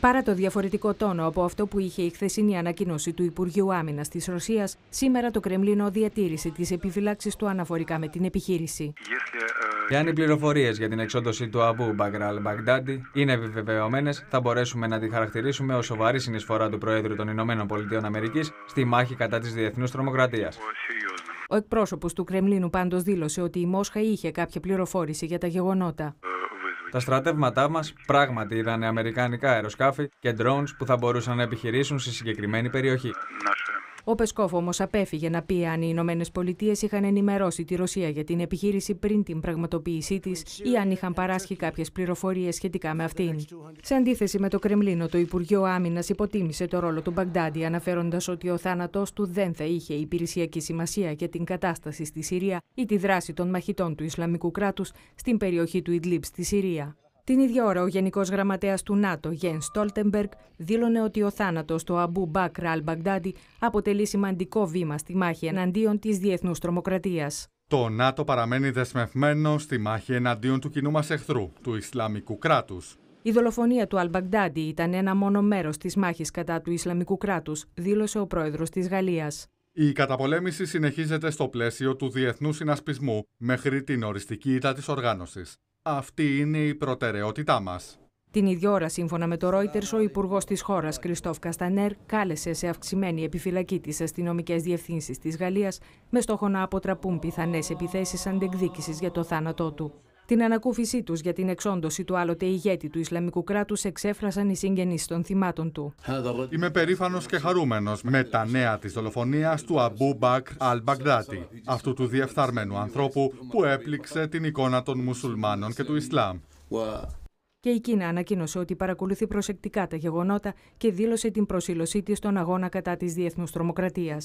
Παρά το διαφορετικό τόνο από αυτό που είχε η χθεσινή ανακοίνωση του Υπουργείου Άμυνας της Ρωσίας, σήμερα το Κρεμλίνο διατήρησε τις επιφυλάξεις του αναφορικά με την επιχείρηση. Εάν οι πληροφορίες για την εξόντωση του Αμπού Μπαγκράλ Μπαγκδάντι είναι επιβεβαιωμένες, θα μπορέσουμε να τη χαρακτηρίσουμε ως σοβαρή συνεισφορά του Προέδρου των Ηνωμένων Πολιτειών Αμερικής στη μάχη κατά της διεθνούς τρομοκρατίας. Ο εκπρόσωπος του Κρεμλίνου πάντως δήλωσε ότι η Μόσχα είχε κάποια πληροφόρηση για τα γεγονότα. Τα στρατεύματά μας πράγματι είδαν αμερικανικά αεροσκάφη και drones που θα μπορούσαν να επιχειρήσουν στη συγκεκριμένη περιοχή. Ο Πεσκόφ όμως απέφυγε να πει αν οι Ηνωμένες Πολιτείες είχαν ενημερώσει τη Ρωσία για την επιχείρηση πριν την πραγματοποίησή της ή αν είχαν παράσχει κάποιες πληροφορίες σχετικά με αυτήν. Σε αντίθεση με το Κρεμλίνο, το Υπουργείο Άμυνας υποτίμησε το ρόλο του Μπαγκδάντι, αναφέροντας ότι ο θάνατός του δεν θα είχε υπηρεσιακή σημασία για την κατάσταση στη Συρία ή τη δράση των μαχητών του Ισλαμικού κράτους στην περιοχή του Ιντλίπ στη Συρία. Την ίδια ώρα, ο Γενικός Γραμματέας του ΝΑΤΟ, Γεν Στόλτεμπεργκ, δήλωνε ότι ο θάνατος του Αμπού μπακρα Αλ Μπαγκτάντι αποτελεί σημαντικό βήμα στη μάχη εναντίον της διεθνούς τρομοκρατίας. Το ΝΑΤΟ παραμένει δεσμευμένο στη μάχη εναντίον του κοινού μας εχθρού, του Ισλαμικού κράτους. Η δολοφονία του Αλμπαγκτάντι ήταν ένα μόνο μέρος της μάχης κατά του Ισλαμικού κράτους, δήλωσε ο πρόεδρος της Γαλλίας. Η καταπολέμηση συνεχίζεται στο πλαίσιο του διεθνού συνασπισμού μέχρι την οριστική ήττα της οργάνωσης. Αυτή είναι η προτεραιότητά μας. Την ίδια ώρα, σύμφωνα με το Reuters, ο Υπουργός της χώρας Κριστόφ Καστανέρ κάλεσε σε αυξημένη επιφυλακή τις αστυνομικές διευθύνσεις της Γαλλίας με στόχο να αποτραπούν πιθανές επιθέσεις αντεκδίκησης για το θάνατό του. Την ανακούφισή τους για την εξόντωση του άλλοτε ηγέτη του Ισλαμικού κράτους εξέφρασαν οι συγγενείς των θυμάτων του. Είμαι περήφανος και χαρούμενος με τα νέα της δολοφονίας του Αμπού Μπακρ Αλ Μπαγκράτη, αυτού του διεφθαρμένου ανθρώπου που έπληξε την εικόνα των μουσουλμάνων και του Ισλάμ. Και η Κίνα ανακοίνωσε ότι παρακολουθεί προσεκτικά τα γεγονότα και δήλωσε την προσήλωσή της στον αγώνα κατά της διεθνούς τρομοκρατίας.